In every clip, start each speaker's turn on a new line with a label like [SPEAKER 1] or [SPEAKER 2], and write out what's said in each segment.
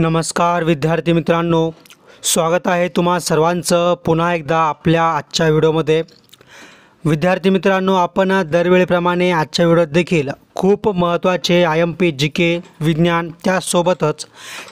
[SPEAKER 1] नमस्कार विद्यार्थी मित्रांनो स्वागत आहे तुम्हा सर्वांचं पुन्हा एकदा आपल्या आजच्या व्हिडिओमध्ये विद्यार्थी मित्रांनो आपण दरवेळेप्रमाणे आजच्या व्हिडिओत देखील खूप महत्त्वाचे I M P G K विज्ञान त्यासोबतच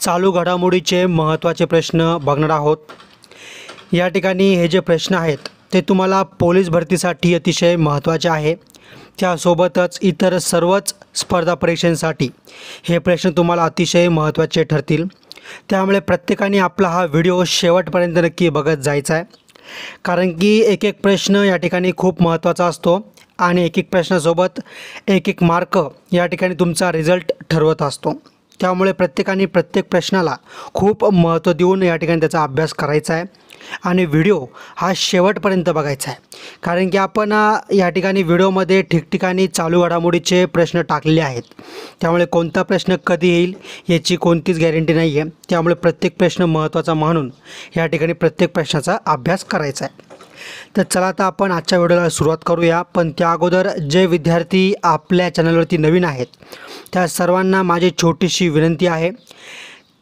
[SPEAKER 1] चालू घडामोडीचे महत्त्वाचे प्रश्न बघणार आहोत या ठिकाणी हे जे प्रश्न आहेत ते तुम्हाला पोलीस भरतीसाठी अतिशय महत्त्वाचे आहे त्यासोबतच इतर सर्वच स्पर्धा परीक्षांसाठी हे प्रश्न तुम्हाला अतिशय महत्त्वाचे ठरतील त्यामुळे प्रत्येकाने आपला हा व्हिडिओ शेवटपर्यंत नक्की बघत जायचा आहे कारण की एक एक प्रश्न या ठिकाणी खूप महत्त्वाचा असतो आणि एक एक प्रश्नासोबत एक एक मार्क या ठिकाणी तुमचा रिझल्ट ठरवत असतो त्यामुळे प्रत्येकाने प्रत्येक प्रश्नाला खूप महत्त्व देऊन या ठिकाणी त्याचा अभ्यास करायचा आहे आणि व्हिडिओ हा शेवटपर्यंत बघायचा आहे कारण की आपण या ठिकाणी व्हिडिओमध्ये ठिकठिकाणी चालू घडामोडीचे प्रश्न टाकलेले आहेत त्यामुळे कोणता प्रश्न कधी येईल याची कोणतीच गॅरंटी नाही आहे त्यामुळे प्रत्येक प्रश्न महत्त्वाचा मानून या ठिकाणी प्रत्येक प्रश्नाचा अभ्यास करायचा आहे तर चला आता आपण आजच्या व्हिडिओला सुरुवात करूया पण त्या अगोदर जे विद्यार्थी आपल्या चॅनलवरती नवीन आहेत त्या सर्वांना माझी छोटीशी विनंती आहे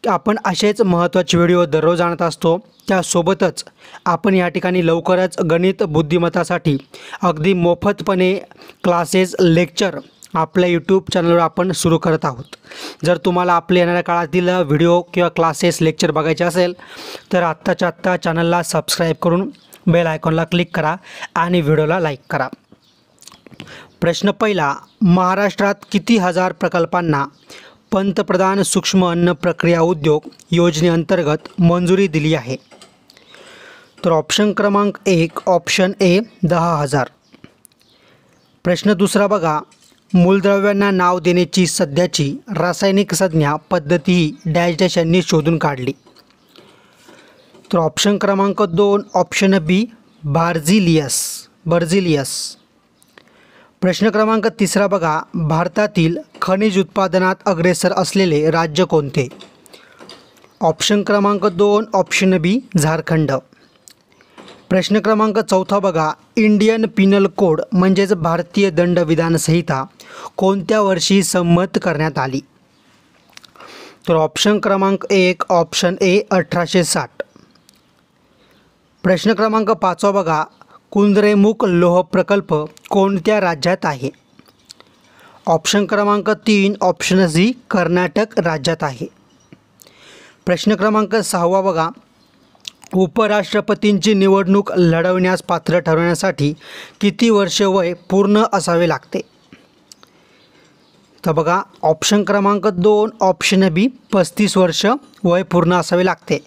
[SPEAKER 1] आपण असेच महत्त्वाचे व्हिडिओ दररोज आणत असतो त्यासोबतच आपण या ठिकाणी लवकरच गणित बुद्धिमत्तासाठी अगदी मोफतपणे क्लासेस लेक्चर आपल्या यूट्यूब चॅनलवर आपण सुरू करत आहोत जर तुम्हाला आपले येणाऱ्या काळातील व्हिडिओ किंवा क्लासेस लेक्चर बघायचे असेल तर आत्ताच्या आत्ता चॅनलला सबस्क्राईब करून बेल आयकॉनला क्लिक करा आणि व्हिडिओला लाईक करा प्रश्न पहिला महाराष्ट्रात किती हजार प्रकल्पांना पंतप्रधान सूक्ष्म अन्न प्रक्रिया उद्योग योजनेअंतर्गत मंजुरी दिली आहे तर ऑप्शन क्रमांक एक ऑप्शन ए दहा हजार प्रश्न दुसरा बघा मूलद्रव्यांना नाव देण्याची सध्याची रासायनिक संज्ञा पद्धती डॅश डॅश यांनी शोधून काढली तर ऑप्शन क्रमांक दोन ऑप्शन बी बार्झिलियस बर्झिलियस प्रश्न क्रमांक तिसरा बघा भारतातील खनिज उत्पादनात अग्रेसर असलेले राज्य कोणते ऑप्शन क्रमांक दोन ऑप्शन बी झारखंड प्रश्न क्रमांक चौथा बघा इंडियन पिनल कोड म्हणजेच भारतीय दंड विधानसंहिता कोणत्या वर्षी संमत करण्यात आली तर ऑप्शन क्रमांक एक ऑप्शन ए अठराशे साठ प्रश्न क्रमांक पाचवा बघा कुंद्रेमुख लोह प्रकल्प कोणत्या राज्यात आहे ऑप्शन क्रमांक तीन ऑप्शन झी कर्नाटक राज्यात आहे प्रश्न क्रमांक सहावा बघा उपराष्ट्रपतींची निवडणूक लढवण्यास पात्र ठरवण्यासाठी किती वर्ष वय पूर्ण असावे लागते तर बघा ऑप्शन क्रमांक दोन ऑप्शन बी पस्तीस वर्ष वय पूर्ण असावे लागते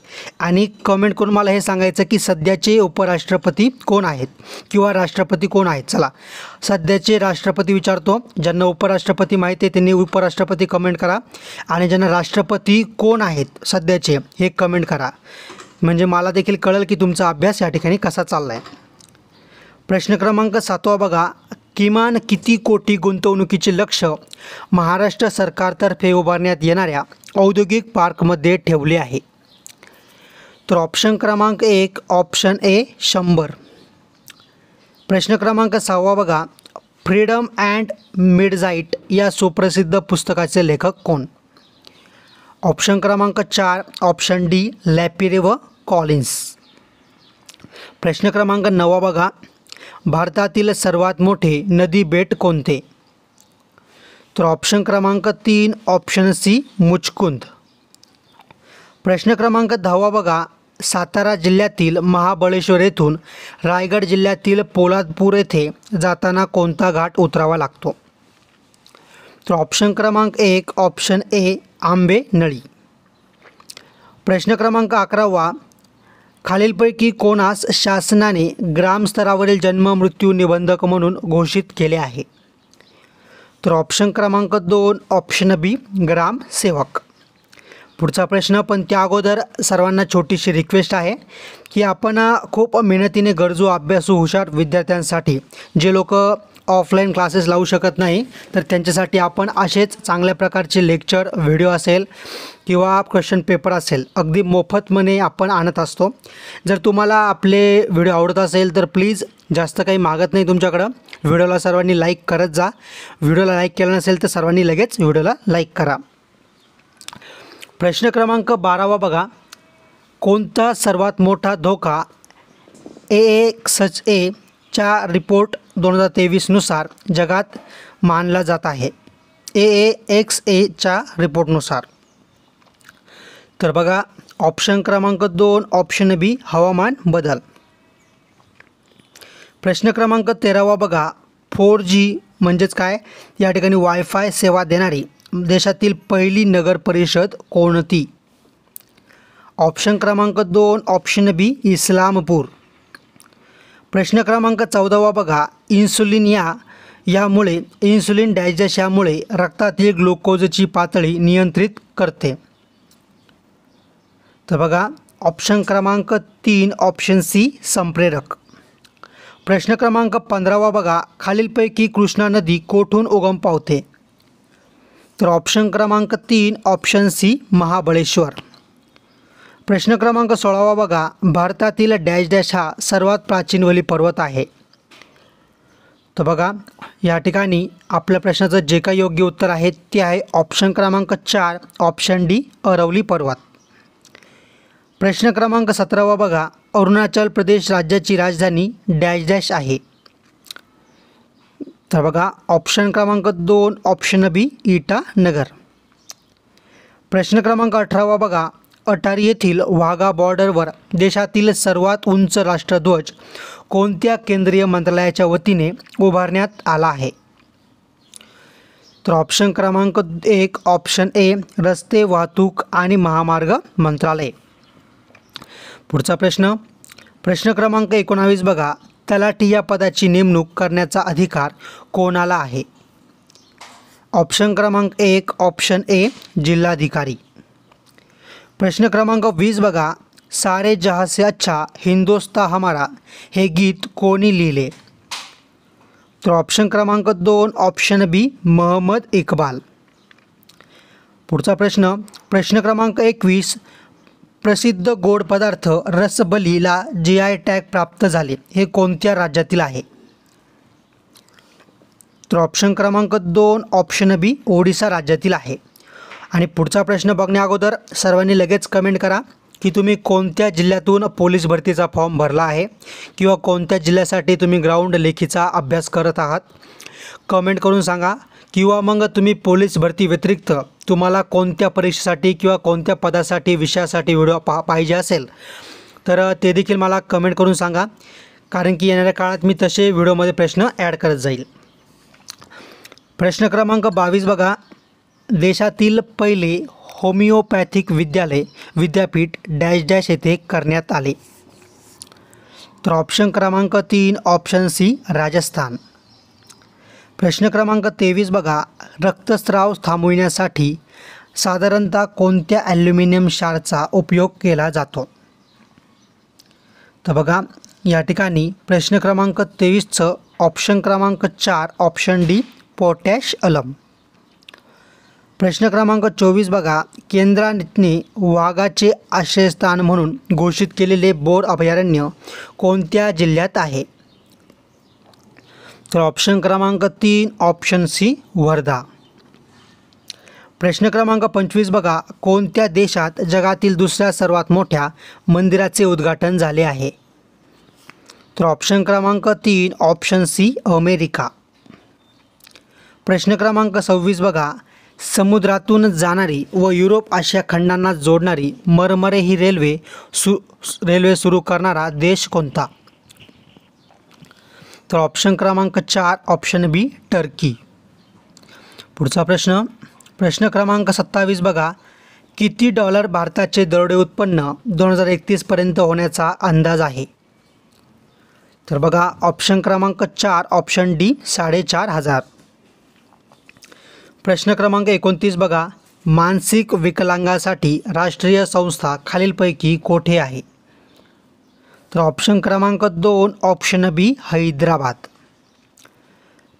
[SPEAKER 1] आणि कमेंट करून मला हे सांगायचं की सध्याचे उपराष्ट्रपती कोण आहेत किंवा राष्ट्रपती कोण आहेत चला सध्याचे राष्ट्रपती विचारतो ज्यांना उपराष्ट्रपती माहिती आहे त्यांनी उपराष्ट्रपती कमेंट करा आणि ज्यांना राष्ट्रपती कोण आहेत सध्याचे हे कमेंट करा म्हणजे मला देखील कळेल की तुमचा अभ्यास या ठिकाणी कसा चालला आहे प्रश्न क्रमांक सातवा बघा किमान किती कोटी गुंतवणुकीचे लक्ष महाराष्ट्र सरकारतर्फे उभारण्यात येणाऱ्या औद्योगिक पार्कमध्ये ठेवले आहे तर ऑप्शन क्रमांक एक ऑप्शन ए शंभर प्रश्न क्रमांक सहावा बघा फ्रीडम अँड मिडझाईट या सुप्रसिद्ध पुस्तकाचे लेखक कोण ऑप्शन क्रमांक चार ऑप्शन डी लॅपिरे व कॉलिन्स प्रश्न क्रमांक नवा बघा भारतातील सर्वात मोठे नदी बेट कोणते तर ऑप्शन क्रमांक तीन ऑप्शन सी मुचकुंद प्रश्न क्रमांक दहावा बघा सातारा जिल्ह्यातील महाबळेश्वर येथून रायगड जिल्ह्यातील पोलादपूर येथे जाताना कोणता घाट उतरावा लागतो तर ऑप्शन क्रमांक एक ऑप्शन ए आंबे नळी प्रश्न क्रमांक अकरावा खालीलपैकी कोणास शासनाने ग्रामस्तरावरील जन्म मृत्यू निबंधक म्हणून घोषित केले आहे तर ऑप्शन क्रमांक दोन ऑप्शन बी ग्रामसेवक पुढचा प्रश्न पण त्या अगोदर सर्वांना छोटीशी रिक्वेस्ट आहे की आपण खूप मेहनतीने गरजू अभ्यासू हुशार विद्यार्थ्यांसाठी जे लोक ऑफलाईन क्लासेस लावू शकत नाही तर त्यांच्यासाठी आपण असेच चांगल्या प्रकारचे लेक्चर व्हिडिओ असेल किंवा क्वेश्चन पेपर असेल अगदी मोफत म्हणे आपण आणत असतो जर तुम्हाला आपले व्हिडिओ आवडत असेल तर प्लीज जास्त काही मागत नाही तुमच्याकडं व्हिडिओला सर्वांनी लाईक करत जा व्हिडिओला लाईक केला नसेल तर सर्वांनी लगेच व्हिडिओला लाईक करा प्रश्न क्रमांक बारावा बघा कोणता सर्वात मोठा धोका ए एक सच ए च्या रिपोर्ट दोन हजार तेवीसनुसार जगात मानला जात आहे ए ए एक्स एच्या रिपोर्टनुसार तर बघा ऑप्शन क्रमांक दोन ऑप्शन बी हवामान बदल प्रश्न क्रमांक तेरावा बघा फोर जी म्हणजेच काय या ठिकाणी वायफाय सेवा देणारी देशातील पहिली नगर परिषद कोणती ऑप्शन क्रमांक दोन ऑप्शन बी इस्लामपूर प्रश्न क्रमांक चौदावा बघा इन्सुलिन या यामुळे इन्सुलिन डायजेस यामुळे रक्तातील ग्लुकोजची पातळी नियंत्रित करते तर बघा ऑप्शन क्रमांक तीन ऑप्शन सी संप्रेरक प्रश्न क्रमांक पंधरावा बघा खालीलपैकी कृष्णा नदी कोठून उगम पावते तर ऑप्शन क्रमांक तीन ऑप्शन सी महाबळेश्वर प्रश्न क्रमांक सोळावा बघा भारतातील डॅश डॅश हा सर्वात प्राचीन वली पर्वत आहे तर बघा या ठिकाणी आपल्या प्रश्नाचं जे काही योग्य उत्तर आहे ते आहे ऑप्शन क्रमांक चार ऑप्शन डी अरवली पर्वत प्रश्न क्रमांक सतरावा बघा अरुणाचल प्रदेश राज्याची राजधानी डॅश डॅश आहे तर बघा ऑप्शन क्रमांक दोन ऑप्शन बी इटानगर प्रश्न क्रमांक अठरावा बघा अटारी येथील वाघा बॉर्डरवर देशातील सर्वात उंच राष्ट्रध्वज कोणत्या केंद्रीय मंत्रालयाच्या वतीने उभारण्यात आला आहे तर ऑप्शन क्रमांक एक ऑप्शन ए रस्ते वाहतूक आणि महामार्ग मंत्रालय पुढचा प्रश्न प्रश्न क्रमांक एकोणावीस बघा तलाठी या पदाची नेमणूक करण्याचा अधिकार कोणाला आहे ऑप्शन क्रमांक एक ऑप्शन ए जिल्हाधिकारी प्रश्न क्रमांक वीस बघा सारे जहा से अच्छा हिंदोस्ता हमारा हे गीत कोणी लिहिले तर ऑप्शन क्रमांक दोन ऑप्शन बी महम्मद इकबाल पुढचा प्रश्न प्रश्न क्रमांक एकवीस प्रसिद्ध गोड पदार्थ रसबलीला जी आय टॅग प्राप्त झाले हे कोणत्या राज्यातील आहे तर ऑप्शन क्रमांक दोन ऑप्शन बी ओडिसा राज्यातील आहे आणि पुढचा प्रश्न बघण्या अगोदर सर्वांनी लगेच कमेंट करा की तुम्ही कोणत्या जिल्ह्यातून पोलीस भरतीचा फॉर्म भरला आहे किंवा कोणत्या जिल्ह्यासाठी तुम्ही ग्राउंड लेखीचा अभ्यास करत आहात कमेंट करून सांगा किंवा मग तुम्ही पोलीस भरती व्यतिरिक्त तुम्हाला कोणत्या परीक्षेसाठी किंवा कोणत्या पदासाठी विषयासाठी व्हिडिओ पा पाहिजे असेल तर ते देखील मला कमेंट करून सांगा कारण की येणाऱ्या काळात मी तसे व्हिडिओमध्ये प्रश्न ॲड करत जाईल प्रश्न क्रमांक बावीस बघा देशातील पहिले होमिओपॅथिक विद्यालय विद्यापीठ डॅश डॅश येथे करण्यात आले तर ऑप्शन क्रमांक तीन ऑप्शन सी राजस्थान प्रश्न क्रमांक तेवीस बघा रक्तस्राव थांबविण्यासाठी साधारणतः कोणत्या ॲल्युमिनियम शारचा उपयोग केला जातो तर बघा या ठिकाणी प्रश्न क्रमांक तेवीसचं ऑप्शन क्रमांक चार ऑप्शन डी पोटॅश अलम प्रश्न क्रमांक चोवीस बघा केंद्राने वाघाचे आश्रयस्थान म्हणून घोषित केलेले बोर अभयारण्य कोणत्या जिल्ह्यात आहे तर ऑप्शन क्रमांक तीन ऑप्शन सी वर्धा प्रश्न क्रमांक पंचवीस बघा कोणत्या देशात जगातील दुसऱ्या सर्वात मोठ्या मंदिराचे उद्घाटन झाले आहे तर ऑप्शन क्रमांक तीन ऑप्शन सी अमेरिका प्रश्न क्रमांक सव्वीस बघा समुद्रातून जाणारी व युरोप आशिया खंडांना जोडणारी मरमरे ही रेल्वे सु रेल्वे सुरू करणारा देश कोणता तर ऑप्शन क्रमांक चार ऑप्शन बी टर्की पुढचा प्रश्न प्रश्न क्रमांक सत्तावीस बघा किती डॉलर भारताचे दरोडे उत्पन्न दोन हजार एकतीसपर्यंत होण्याचा अंदाज आहे तर बघा ऑप्शन क्रमांक चार ऑप्शन डी साडेचार हजार प्रश्न क्रमांक एकोणतीस बघा मानसिक विकलांगासाठी राष्ट्रीय संस्था खालीलपैकी कोठे आहे तर ऑप्शन क्रमांक दोन ऑप्शन बी हैदराबाद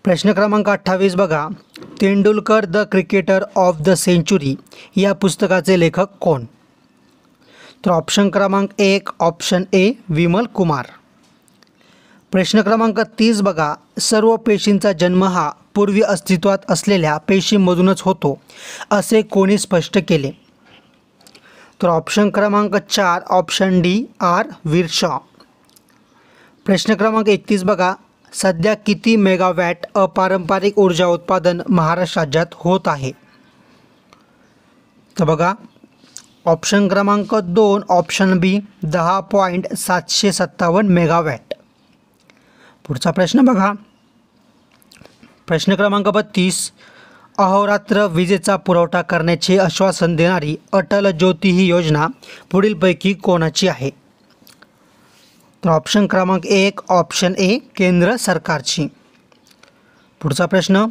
[SPEAKER 1] प्रश्न क्रमांक अठ्ठावीस बघा Tendulkar the cricketer of the century या पुस्तकाचे लेखक कोण तर ऑप्शन क्रमांक एक ऑप्शन ए विमल कुमार प्रश्न क्रमांक तीस बघा सर्व पेशींचा जन्म हा पूर्वी अस्तित्वात असलेल्या पेशीमधूनच होतो असे कोणी स्पष्ट केले तर ऑप्शन क्रमांक चार ऑप्शन डी आर विरशॉ प्रश्न क्रमांक एकतीस बघा सध्या किती मेगावॅट अपारंपरिक ऊर्जा उत्पादन महाराष्ट्र राज्यात होत आहे तर बघा ऑप्शन क्रमांक दोन ऑप्शन बी दहा पॉईंट सातशे सत्तावन्न मेगावॅट पुढचा प्रश्न बघा प्रश्न क्रमांक बत्तीस अहोरात्र विजेचा पुरवठा करण्याचे आश्वासन देणारी अटल ज्योती ही योजना पुढीलपैकी कोणाची आहे तर ऑप्शन क्रमांक एक ऑप्शन ए केंद्र सरकारची पुढचा प्रश्न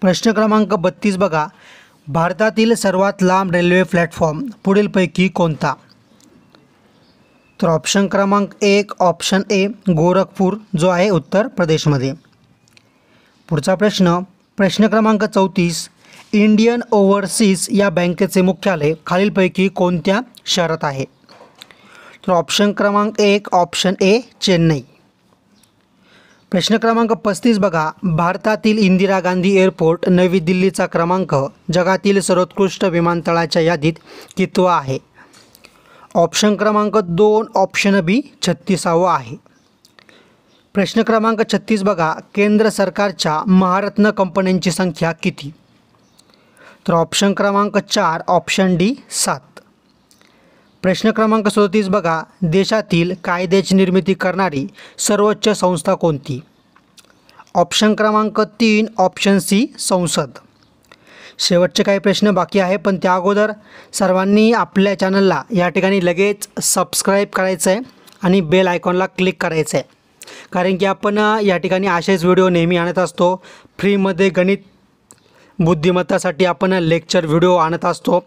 [SPEAKER 1] प्रश्न क्रमांक बत्तीस बघा भारतातील सर्वात लांब रेल्वे प्लॅटफॉर्म पुढीलपैकी कोणता तर ऑप्शन क्रमांक एक ऑप्शन ए गोरखपूर जो आहे उत्तर प्रदेशमध्ये पुढचा प्रश्न प्रश्न क्रमांक चौतीस इंडियन ओव्हरसीज या बँकेचे मुख्यालय खालीलपैकी कोणत्या शहरात आहे तर ऑप्शन क्रमांक एक ऑप्शन ए चेन्नई प्रश्न क्रमांक पस्तीस बघा भारतातील इंदिरा गांधी एअरपोर्ट नवी दिल्लीचा क्रमांक जगातील सर्वोत्कृष्ट विमानतळाच्या यादीत कितवा आहे ऑप्शन क्रमांक दोन ऑप्शन बी छत्तीसावं आहे प्रश्न क्रमांक छत्तीस बघा केंद्र सरकारच्या महारत्न कंपन्यांची संख्या किती तर ऑप्शन क्रमांक चार ऑप्शन डी सात प्रश्न क्रमांक सदतीस बघा देशातील कायद्याची निर्मिती करणारी सर्वोच्च संस्था कोणती ऑप्शन क्रमांक तीन ऑप्शन सी संसद शेवटचे काही प्रश्न बाकी आहे पण त्या अगोदर सर्वांनी आपल्या चॅनलला या ठिकाणी लगेच सबस्क्राईब करायचं आहे आणि बेल आयकॉनला क्लिक करायचं आहे कारण की आपण या ठिकाणी असेच व्हिडिओ नेहमी आणत असतो फ्रीमध्ये गणित बुद्धिमत्तासाठी आपण लेक्चर व्हिडिओ आणत असतो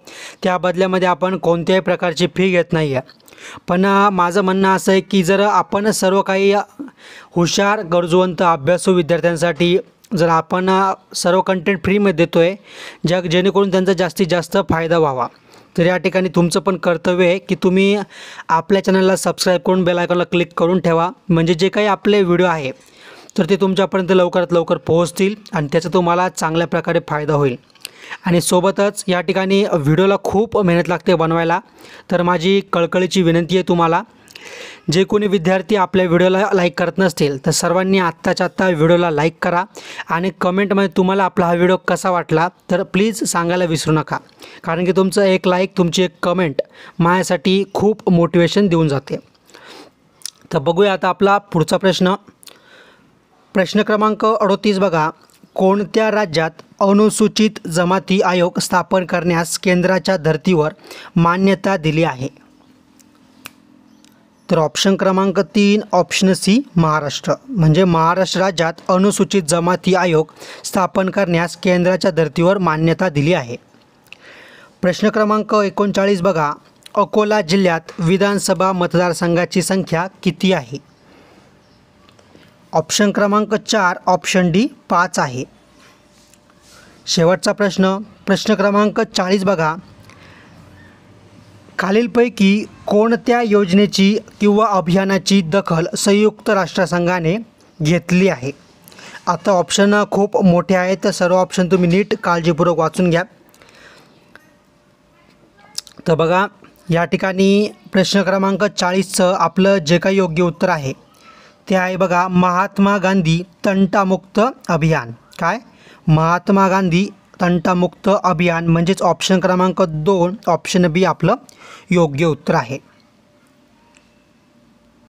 [SPEAKER 1] त्या बदल्यामध्ये आपण कोणत्याही प्रकारची फी घेत नाही आहे पण माझं म्हणणं असं आहे की जर आपण सर्व काही हुशार गरजवंत अभ्यासू विद्यार्थ्यांसाठी जर आपण सर्व कंटेंट फ्रीमध्ये देतो आहे ज्या जेणेकरून त्यांचा जास्तीत जास्त फायदा व्हावा तर या ठिकाणी तुमचं पण कर्तव्य आहे की तुम्ही आपल्या चॅनलला सबस्क्राईब करून बेल आयकॉनला क्लिक करून ठेवा म्हणजे जे काही आपले व्हिडिओ आहे तर ते तुमच्यापर्यंत लवकरात लवकर पोहोचतील आणि त्याचा तुम्हाला चांगल्या प्रकारे फायदा होईल आणि सोबतच या ठिकाणी व्हिडिओला खूप मेहनत लागते बनवायला तर माझी कळकळीची विनंती आहे तुम्हाला जे कोणी विद्यार्थी आपल्या व्हिडिओला लाईक करत नसतील तर सर्वांनी आत्ताच्या आत्ता व्हिडिओला लाईक करा आणि कमेंटमध्ये तुम्हाला आपला हा व्हिडिओ कसा वाटला तर प्लीज सांगायला विसरू नका कारण की तुमचं एक लाईक तुमची एक कमेंट माझ्यासाठी खूप मोटिवेशन देऊन जाते तर बघूया आता आपला पुढचा प्रश्न प्रश्न क्रमांक अडोतीस बघा कोणत्या राज्यात अनुसूचित जमाती आयोग स्थापन करण्यास केंद्राच्या धर्तीवर मान्यता दिली आहे तर ऑप्शन क्रमांक तीन ऑप्शन सी महाराष्ट्र म्हणजे महाराष्ट्र राज्यात अनुसूचित जमाती आयोग स्थापन करण्यास केंद्राच्या धर्तीवर मान्यता दिली आहे प्रश्न क्रमांक एकोणचाळीस बघा अकोला जिल्ह्यात विधानसभा मतदारसंघाची संख्या किती आहे ऑप्शन क्रमांक चार ऑप्शन डी पाच आहे शेवटचा प्रश्न प्रश्न क्रमांक चाळीस बघा खालीलपैकी कोणत्या योजनेची किंवा अभियानाची दखल संयुक्त राष्ट्रसंघाने घेतली आहे आता ऑप्शन खूप मोठे आहेत तर सर्व ऑप्शन तुम्ही नीट काळजीपूर्वक वाचून घ्या तर बघा या ठिकाणी प्रश्न क्रमांक चाळीसचं आपलं जे काही योग्य उत्तर आहे ते आहे बघा महात्मा गांधी तंटामुक्त अभियान काय महात्मा गांधी तंटामुक्त अभियान म्हणजेच ऑप्शन क्रमांक दोन ऑप्शन बी आपलं योग्य उत्तर आहे